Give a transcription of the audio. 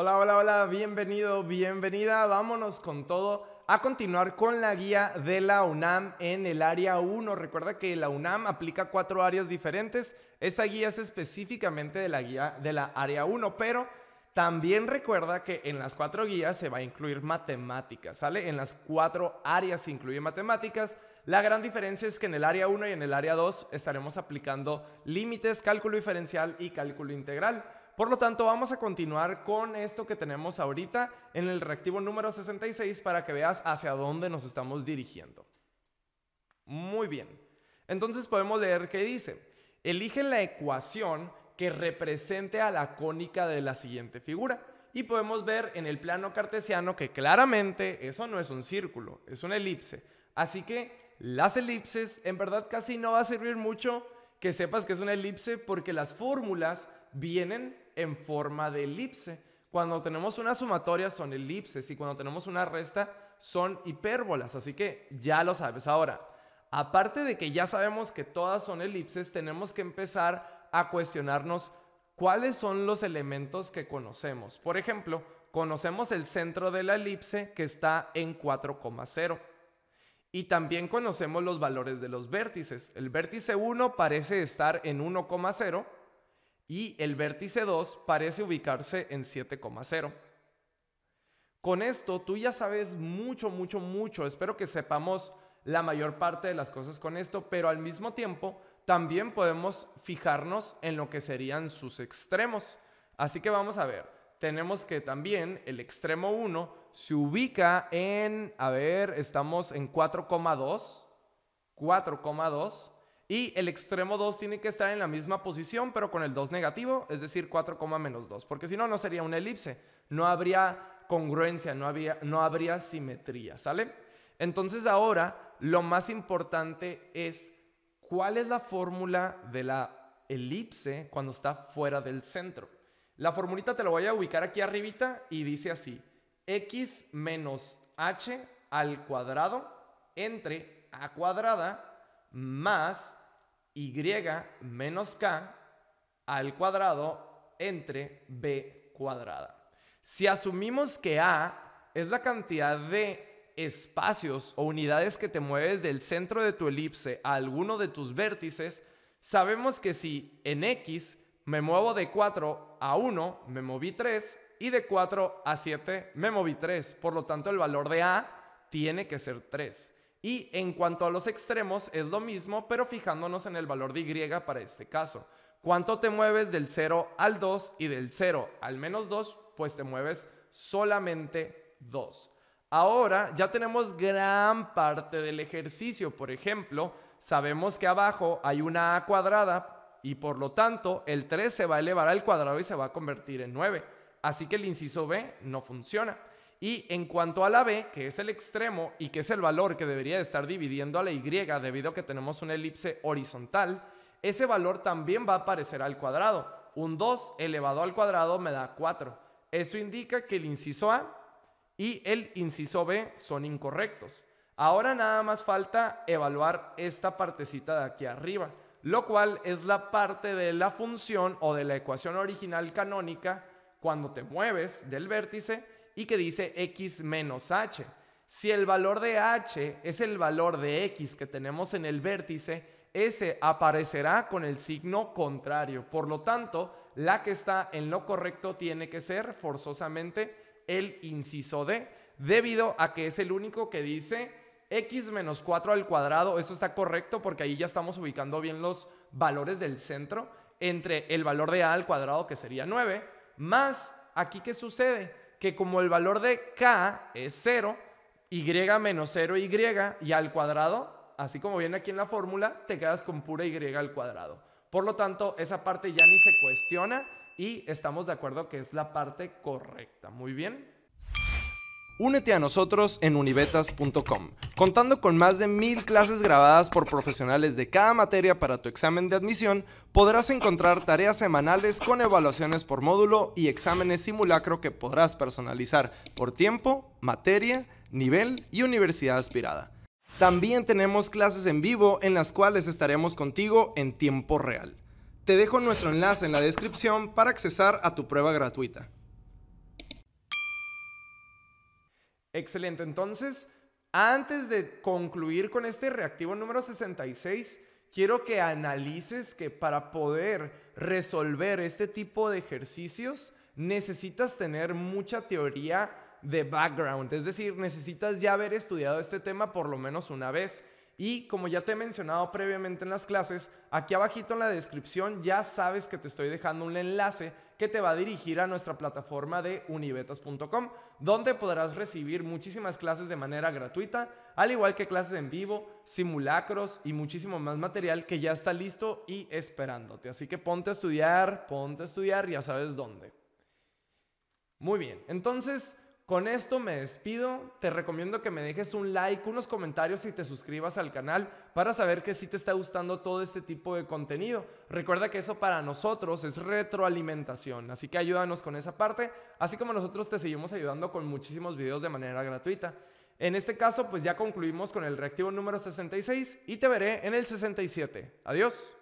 Hola, hola, hola, bienvenido, bienvenida. Vámonos con todo a continuar con la guía de la UNAM en el área 1. Recuerda que la UNAM aplica cuatro áreas diferentes. Esta guía es específicamente de la guía de la área 1, pero también recuerda que en las cuatro guías se va a incluir matemáticas, ¿sale? En las cuatro áreas se incluye matemáticas. La gran diferencia es que en el área 1 y en el área 2 estaremos aplicando límites, cálculo diferencial y cálculo integral. Por lo tanto, vamos a continuar con esto que tenemos ahorita en el reactivo número 66 para que veas hacia dónde nos estamos dirigiendo. Muy bien. Entonces podemos leer qué dice, elige la ecuación que represente a la cónica de la siguiente figura. Y podemos ver en el plano cartesiano que claramente eso no es un círculo, es una elipse. Así que las elipses en verdad casi no va a servir mucho que sepas que es una elipse porque las fórmulas vienen en forma de elipse. Cuando tenemos una sumatoria son elipses y cuando tenemos una resta son hipérbolas. Así que ya lo sabes. Ahora, aparte de que ya sabemos que todas son elipses, tenemos que empezar a cuestionarnos cuáles son los elementos que conocemos. Por ejemplo, conocemos el centro de la elipse que está en 4,0. Y también conocemos los valores de los vértices. El vértice 1 parece estar en 1,0 y el vértice 2 parece ubicarse en 7,0. Con esto tú ya sabes mucho, mucho, mucho. Espero que sepamos la mayor parte de las cosas con esto, pero al mismo tiempo también podemos fijarnos en lo que serían sus extremos. Así que vamos a ver. Tenemos que también el extremo 1 se ubica en, a ver, estamos en 4,2. 4,2 y el extremo 2 tiene que estar en la misma posición, pero con el 2 negativo, es decir, 4, menos 2, porque si no, no sería una elipse. No habría congruencia, no, habría, no habría simetría, ¿sale? Entonces ahora lo más importante es cuál es la fórmula de la elipse cuando está fuera del centro. La formulita te la voy a ubicar aquí arribita y dice así, x menos h al cuadrado entre a cuadrada más y menos k al cuadrado entre b cuadrada. Si asumimos que a es la cantidad de espacios o unidades que te mueves del centro de tu elipse a alguno de tus vértices, sabemos que si en x me muevo de 4 a 1, me moví 3, y de 4 a 7 me moví 3. Por lo tanto, el valor de a tiene que ser 3. Y en cuanto a los extremos, es lo mismo, pero fijándonos en el valor de Y para este caso. ¿Cuánto te mueves del 0 al 2 y del 0 al menos 2? Pues te mueves solamente 2. Ahora ya tenemos gran parte del ejercicio. Por ejemplo, sabemos que abajo hay una A cuadrada y por lo tanto el 3 se va a elevar al cuadrado y se va a convertir en 9. Así que el inciso B no funciona. Y en cuanto a la B, que es el extremo y que es el valor que debería estar dividiendo a la Y debido a que tenemos una elipse horizontal, ese valor también va a aparecer al cuadrado. Un 2 elevado al cuadrado me da 4. Eso indica que el inciso A y el inciso B son incorrectos. Ahora nada más falta evaluar esta partecita de aquí arriba, lo cual es la parte de la función o de la ecuación original canónica cuando te mueves del vértice y que dice x menos h. Si el valor de h es el valor de x que tenemos en el vértice, ese aparecerá con el signo contrario. Por lo tanto, la que está en lo correcto tiene que ser forzosamente el inciso D, debido a que es el único que dice x menos 4 al cuadrado. Eso está correcto porque ahí ya estamos ubicando bien los valores del centro entre el valor de a al cuadrado, que sería 9, más aquí que sucede que como el valor de k es 0, y menos 0y y al cuadrado, así como viene aquí en la fórmula, te quedas con pura y al cuadrado. Por lo tanto, esa parte ya ni se cuestiona y estamos de acuerdo que es la parte correcta. Muy bien. Únete a nosotros en univetas.com. contando con más de mil clases grabadas por profesionales de cada materia para tu examen de admisión, podrás encontrar tareas semanales con evaluaciones por módulo y exámenes simulacro que podrás personalizar por tiempo, materia, nivel y universidad aspirada. También tenemos clases en vivo en las cuales estaremos contigo en tiempo real. Te dejo nuestro enlace en la descripción para accesar a tu prueba gratuita. Excelente, entonces, antes de concluir con este reactivo número 66, quiero que analices que para poder resolver este tipo de ejercicios necesitas tener mucha teoría de background, es decir, necesitas ya haber estudiado este tema por lo menos una vez. Y como ya te he mencionado previamente en las clases, aquí abajito en la descripción ya sabes que te estoy dejando un enlace que te va a dirigir a nuestra plataforma de unibetas.com, donde podrás recibir muchísimas clases de manera gratuita, al igual que clases en vivo, simulacros y muchísimo más material que ya está listo y esperándote. Así que ponte a estudiar, ponte a estudiar, ya sabes dónde. Muy bien, entonces... Con esto me despido, te recomiendo que me dejes un like, unos comentarios y te suscribas al canal para saber que si te está gustando todo este tipo de contenido. Recuerda que eso para nosotros es retroalimentación, así que ayúdanos con esa parte, así como nosotros te seguimos ayudando con muchísimos videos de manera gratuita. En este caso, pues ya concluimos con el reactivo número 66 y te veré en el 67. Adiós.